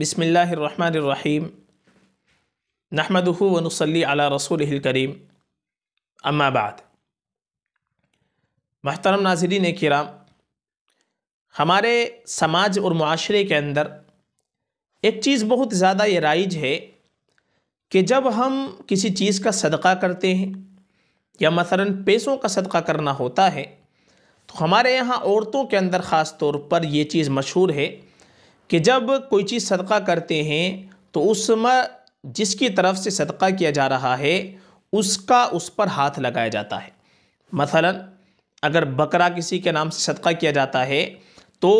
बसमीम नहमदहू वनसली अला रसूल करीम अम्माबाद महतरम नाजरीन कराम हमारे समाज और माशरे के अंदर एक चीज़ बहुत ज़्यादा ये राइज है कि जब हम किसी चीज़ का सदका करते हैं या मसलन पैसों का सदका करना होता है तो हमारे यहाँ औरतों के अंदर ख़ास तौर पर ये चीज़ मशहूर है कि जब कोई चीज़ सदका करते हैं तो उसमें जिसकी तरफ से सदका किया जा रहा है उसका उस पर हाथ लगाया जाता है मसलन अगर बकरा किसी के नाम से सदका किया जाता है तो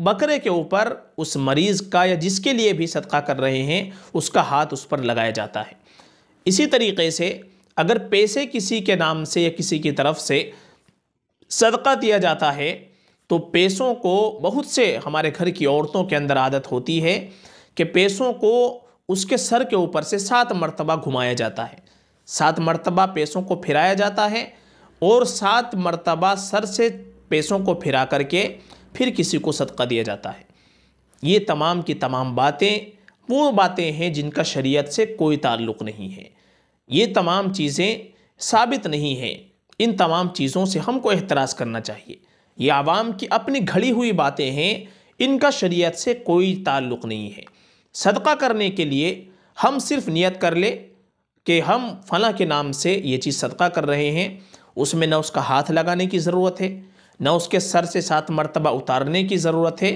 बकरे के ऊपर उस मरीज़ का या जिसके लिए भी सदका कर रहे हैं उसका हाथ उस पर लगाया जाता है इसी तरीके से अगर पैसे किसी के नाम से या किसी की तरफ से सदका दिया जाता है तो पैसों को बहुत से हमारे घर की औरतों के अंदर आदत होती है कि पैसों को उसके सर के ऊपर से सात मरतबा घुमाया जाता है सात मरतबा पैसों को फिराया जाता है और सात मरतबा सर से पैसों को फिरा करके फिर किसी को सदका दिया जाता है ये तमाम की तमाम बातें वो बातें हैं जिनका शरीयत से कोई ताल्लुक़ नहीं है ये तमाम चीज़ें साबित नहीं हैं इन तमाम चीज़ों से हमको एहतराज़ करना चाहिए ये आवाम की अपनी घड़ी हुई बातें हैं इनका शरीयत से कोई ताल्लुक़ नहीं है सदका करने के लिए हम सिर्फ नियत कर ले कि हम फला के नाम से ये चीज़ सदका कर रहे हैं उसमें ना उसका हाथ लगाने की ज़रूरत है ना उसके सर से सात मरतबा उतारने की ज़रूरत है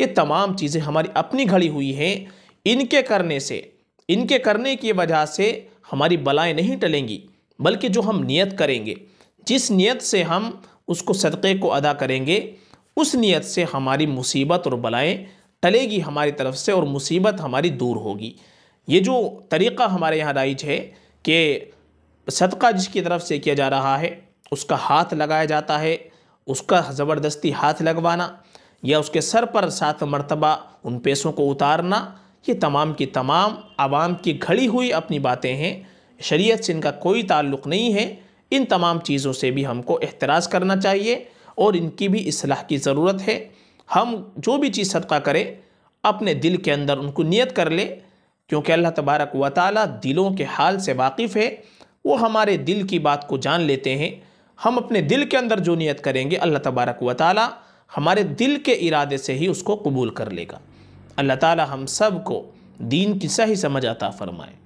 ये तमाम चीज़ें हमारी अपनी घड़ी हुई हैं इनके करने से इनके करने की वजह से हमारी बलाएँ नहीं टलेंगी बल्कि जो हम नियत करेंगे जिस नियत से हम उसको सदक़े को अदा करेंगे उस नीयत से हमारी मुसीबत और बलाएँ टलेगी हमारी तरफ से और मुसीबत हमारी दूर होगी ये जो तरीक़ा हमारे यहाँ राइज है कि सदका जिसकी तरफ से किया जा रहा है उसका हाथ लगाया जाता है उसका ज़बरदस्ती हाथ लगवाना या उसके सर पर सात मरतबा उन पैसों को उतारना ये तमाम की तमाम आवाम की घड़ी हुई अपनी बातें हैं शरीयत से इनका कोई ताल्लुक़ नहीं है इन तमाम चीज़ों से भी हमको एहतराज़ करना चाहिए और इनकी भी असलाह की ज़रूरत है हम जो भी चीज़ सदका करें अपने दिल के अंदर उनको नियत कर लें क्योंकि अल्लाह तबारक व ताली दिलों के हाल से वाकिफ़ है वो हमारे दिल की बात को जान लेते हैं हम अपने दिल के अंदर जो नियत करेंगे अल्लाह तबारक व ताली हमारे दिल के इरादे से ही उसको कबूल कर लेगा अल्लाह ताली हम सब को दीन की सही समझ आता फ़रमाए